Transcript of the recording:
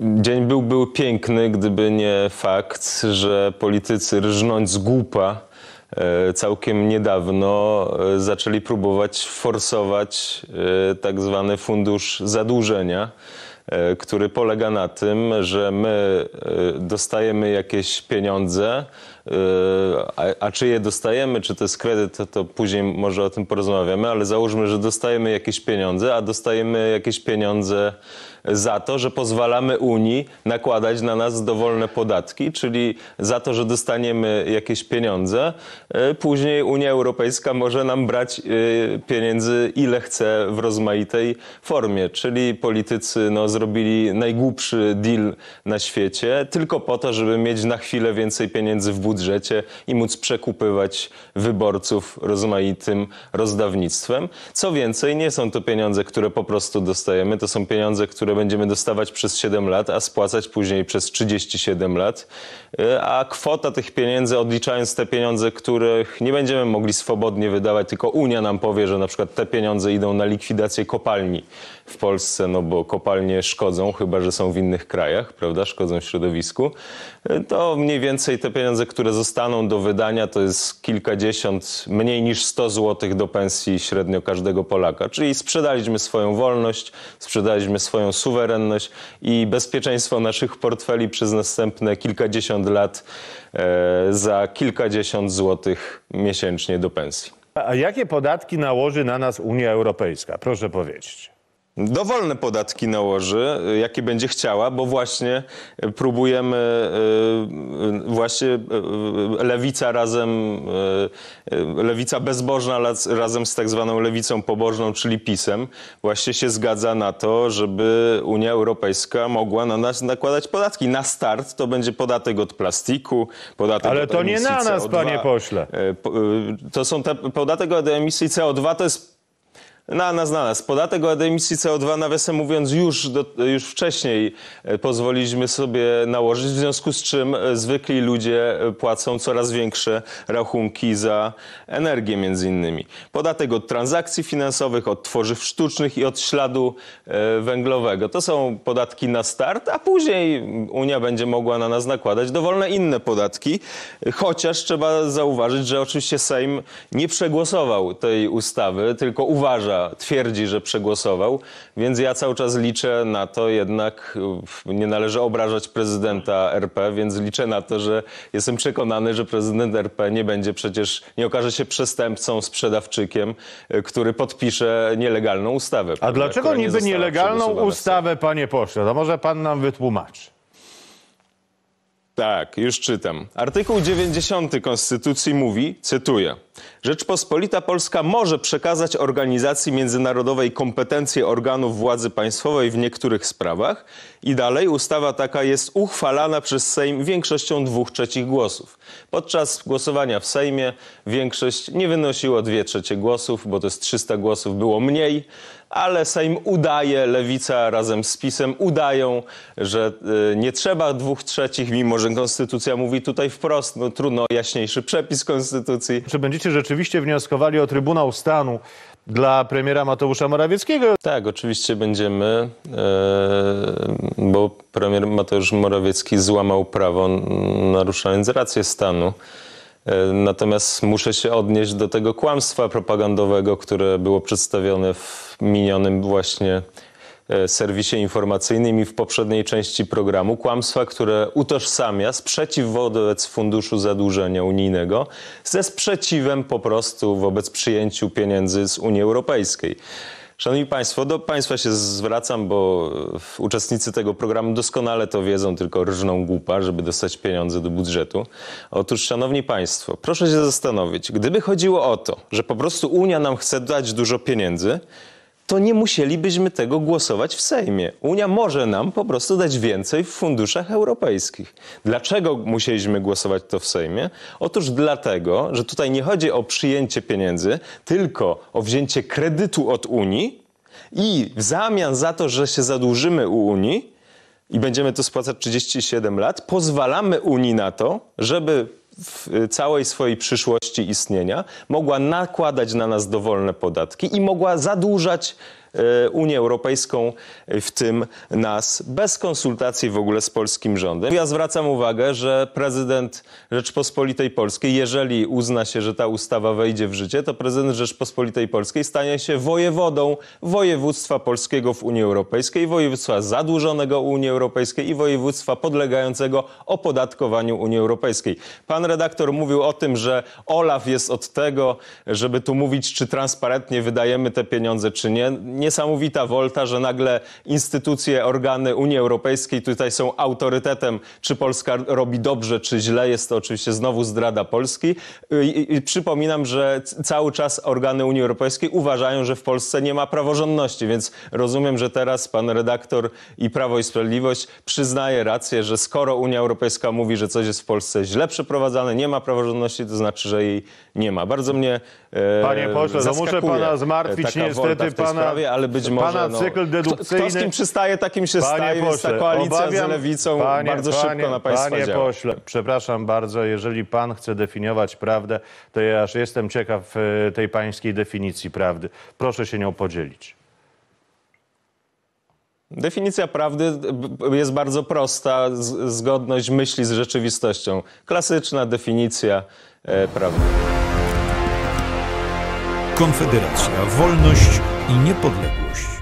Dzień był, był piękny, gdyby nie fakt, że politycy rżnąc z głupa e, całkiem niedawno e, zaczęli próbować forsować e, tak zwany fundusz zadłużenia. E, który polega na tym, że my e, dostajemy jakieś pieniądze, e, a, a czy je dostajemy, czy to jest kredyt, to, to później może o tym porozmawiamy, ale załóżmy, że dostajemy jakieś pieniądze, a dostajemy jakieś pieniądze za to, że pozwalamy Unii nakładać na nas dowolne podatki, czyli za to, że dostaniemy jakieś pieniądze, później Unia Europejska może nam brać pieniędzy ile chce w rozmaitej formie, czyli politycy no, zrobili najgłupszy deal na świecie, tylko po to, żeby mieć na chwilę więcej pieniędzy w budżecie i móc przekupywać wyborców rozmaitym rozdawnictwem. Co więcej, nie są to pieniądze, które po prostu dostajemy, to są pieniądze, które będziemy dostawać przez 7 lat, a spłacać później przez 37 lat. E, a kwota tych pieniędzy, odliczając te pieniądze, których nie będziemy mogli swobodnie wydawać, tylko Unia nam powie, że na przykład te pieniądze idą na likwidację kopalni w Polsce, no bo kopalnie szkodzą, chyba że są w innych krajach, prawda, szkodzą środowisku, e, to mniej więcej te pieniądze, które zostaną do wydania, to jest kilkadziesiąt, mniej niż 100 złotych do pensji średnio każdego Polaka. Czyli sprzedaliśmy swoją wolność, sprzedaliśmy swoją suwerenność i bezpieczeństwo naszych portfeli przez następne kilkadziesiąt lat e, za kilkadziesiąt złotych miesięcznie do pensji. A jakie podatki nałoży na nas Unia Europejska? Proszę powiedzieć dowolne podatki nałoży, y, jakie będzie chciała, bo właśnie y, próbujemy, y, właśnie lewica razem, lewica bezbożna razem z tak zwaną lewicą pobożną, czyli PiSem, właśnie się zgadza na to, żeby Unia Europejska mogła na nas nakładać podatki. Na start to będzie podatek od plastiku, podatek Ale od to nie na nas, CO2. panie pośle. E, to są te, podatek od emisji CO2 to jest na no, nas, na nas. Podatek od emisji CO2, nawiasem mówiąc, już, do, już wcześniej e, pozwoliliśmy sobie nałożyć, w związku z czym e, zwykli ludzie e, płacą coraz większe rachunki za energię między innymi. Podatek od transakcji finansowych, od tworzyw sztucznych i od śladu węglowego. To są podatki na start, a później Unia będzie mogła na nas nakładać dowolne inne podatki, chociaż trzeba zauważyć, że oczywiście Sejm nie przegłosował tej ustawy, tylko uważa, twierdzi, że przegłosował, więc ja cały czas liczę na to jednak, nie należy obrażać prezydenta RP, więc liczę na to, że jestem przekonany, że prezydent RP nie będzie przecież, nie okaże się przestępcą, sprzedawczykiem, e, który podpisze nielegalną ustawę. A prawda, dlaczego niby nie nielegalną ustawę, panie pośle? To może pan nam wytłumaczy. Tak, już czytam. Artykuł 90 Konstytucji mówi, cytuję: Rzeczpospolita Polska może przekazać organizacji międzynarodowej kompetencje organów władzy państwowej w niektórych sprawach i dalej ustawa taka jest uchwalana przez Sejm większością dwóch trzecich głosów. Podczas głosowania w Sejmie większość nie wynosiła dwie trzecie głosów, bo to jest 300 głosów było mniej, ale Sejm udaje, Lewica razem z PiSem udają, że y, nie trzeba dwóch trzecich, mimo że Konstytucja mówi tutaj wprost, no trudno jaśniejszy przepis Konstytucji. Czy będziecie mianowicie rzeczywiście wnioskowali o Trybunał Stanu dla premiera Mateusza Morawieckiego. Tak, oczywiście będziemy, e, bo premier Mateusz Morawiecki złamał prawo, naruszając rację stanu. E, natomiast muszę się odnieść do tego kłamstwa propagandowego, które było przedstawione w minionym właśnie E, serwisie informacyjnym i w poprzedniej części programu kłamstwa, które utożsamia sprzeciw wobec Funduszu Zadłużenia Unijnego ze sprzeciwem po prostu wobec przyjęciu pieniędzy z Unii Europejskiej. Szanowni Państwo, do Państwa się zwracam, bo uczestnicy tego programu doskonale to wiedzą, tylko rżną głupa, żeby dostać pieniądze do budżetu. Otóż, Szanowni Państwo, proszę się zastanowić, gdyby chodziło o to, że po prostu Unia nam chce dać dużo pieniędzy, to nie musielibyśmy tego głosować w Sejmie. Unia może nam po prostu dać więcej w funduszach europejskich. Dlaczego musieliśmy głosować to w Sejmie? Otóż dlatego, że tutaj nie chodzi o przyjęcie pieniędzy, tylko o wzięcie kredytu od Unii i w zamian za to, że się zadłużymy u Unii i będziemy to spłacać 37 lat, pozwalamy Unii na to, żeby w y, całej swojej przyszłości istnienia mogła nakładać na nas dowolne podatki i mogła zadłużać y, Unię Europejską, y, w tym nas, bez konsultacji w ogóle z polskim rządem. Ja zwracam uwagę, że prezydent Rzeczpospolitej Polskiej, jeżeli uzna się, że ta ustawa wejdzie w życie, to prezydent Rzeczpospolitej Polskiej stanie się wojewodą województwa polskiego w Unii Europejskiej, województwa zadłużonego Unii Europejskiej i województwa podlegającego opodatkowaniu Unii Europejskiej. Pan pan redaktor mówił o tym, że Olaf jest od tego, żeby tu mówić, czy transparentnie wydajemy te pieniądze, czy nie. Niesamowita wolta, że nagle instytucje, organy Unii Europejskiej tutaj są autorytetem, czy Polska robi dobrze, czy źle. Jest to oczywiście znowu zdrada Polski. I, i przypominam, że cały czas organy Unii Europejskiej uważają, że w Polsce nie ma praworządności, więc rozumiem, że teraz pan redaktor i Prawo i Sprawiedliwość przyznaje rację, że skoro Unia Europejska mówi, że coś jest w Polsce źle przeprowadzone, wprowadzane, nie ma praworządności, to znaczy, że jej nie ma. Bardzo mnie e, Panie pośle, to no muszę pana zmartwić e, niestety pana, sprawie, ale być może pana no, cykl dedukcyjny. Kto, z kim przystaje, takim się panie staje, pośle, ta koalicja obawiam, z lewicą panie, bardzo szybko panie, na państwa Panie działa. pośle, przepraszam bardzo, jeżeli pan chce definiować prawdę, to ja aż jestem ciekaw e, tej pańskiej definicji prawdy. Proszę się nią podzielić. Definicja prawdy jest bardzo prosta, zgodność myśli z rzeczywistością. Klasyczna definicja e, prawdy. Konfederacja, wolność i niepodległość.